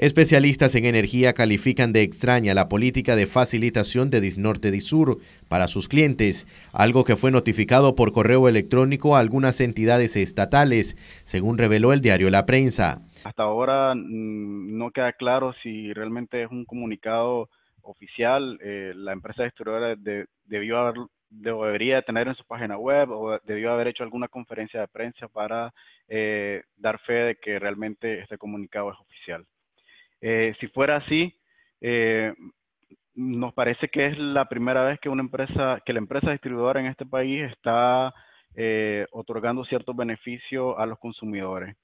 Especialistas en energía califican de extraña la política de facilitación de Disnorte Disur para sus clientes, algo que fue notificado por correo electrónico a algunas entidades estatales, según reveló el diario La Prensa. Hasta ahora mm, no queda claro si realmente es un comunicado oficial. Eh, la empresa distribuidora de, debió debería tener en su página web o debió haber hecho alguna conferencia de prensa para eh, dar fe de que realmente este comunicado es oficial. Eh, si fuera así, eh, nos parece que es la primera vez que una empresa, que la empresa distribuidora en este país está eh, otorgando ciertos beneficios a los consumidores.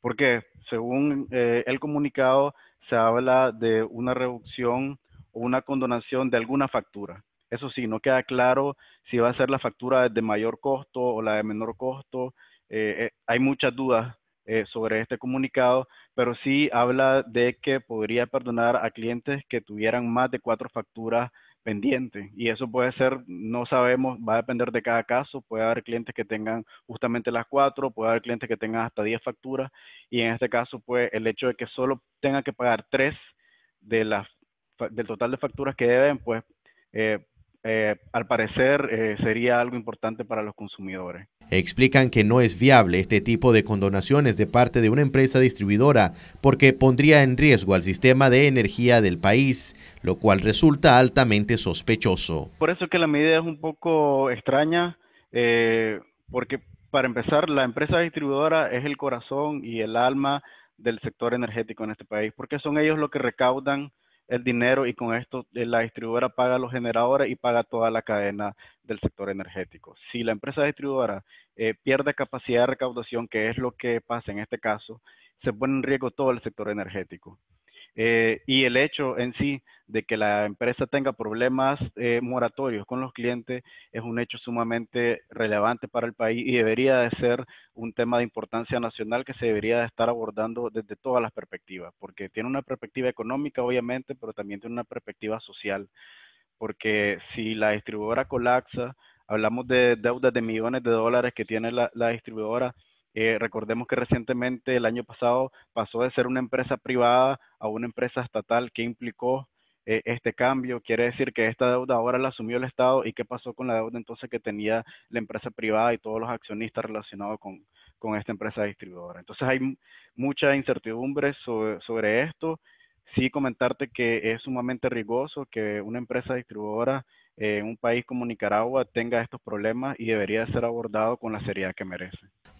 Porque según el comunicado se habla de una reducción o una condonación de alguna factura. Eso sí, no queda claro si va a ser la factura de mayor costo o la de menor costo. hay muchas dudas eh, sobre este comunicado, pero sí habla de que podría perdonar a clientes que tuvieran más de cuatro facturas pendientes. Y eso puede ser, no sabemos, va a depender de cada caso. Puede haber clientes que tengan justamente las cuatro, puede haber clientes que tengan hasta diez facturas. Y en este caso, pues el hecho de que solo tenga que pagar tres de del total de facturas que deben, pues eh, eh, al parecer sería algo importante para los consumidores explican que no es viable este tipo de condonaciones de parte de una empresa distribuidora porque pondría en riesgo al sistema de energía del país, lo cual resulta altamente sospechoso. Por eso que la medida es un poco extraña, eh, porque para empezar, la empresa distribuidora es el corazón y el alma del sector energético en este país, porque son ellos los que recaudan el dinero y con esto eh, la distribuidora paga los generadores y paga toda la cadena del sector energético. Si la empresa distribuidora eh, pierde capacidad de recaudación, que es lo que pasa en este caso, se pone en riesgo todo el sector energético. Eh, y el hecho en sí de que la empresa tenga problemas eh, moratorios con los clientes es un hecho sumamente relevante para el país y debería de ser un tema de importancia nacional que se debería de estar abordando desde todas las perspectivas, porque tiene una perspectiva económica obviamente, pero también tiene una perspectiva social, porque si la distribuidora colapsa, hablamos de deudas de millones de dólares que tiene la distribuidora, eh, recordemos que recientemente, el año pasado, pasó de ser una empresa privada a una empresa estatal que implicó eh, este cambio. Quiere decir que esta deuda ahora la asumió el Estado y qué pasó con la deuda entonces que tenía la empresa privada y todos los accionistas relacionados con, esta empresa distribuidora. Entonces hay mucha incertidumbre sobre, esto. Sí comentarte que es sumamente riesgoso que una empresa distribuidora eh, en un país como Nicaragua tenga estos problemas y debería ser abordado con la seriedad que merece.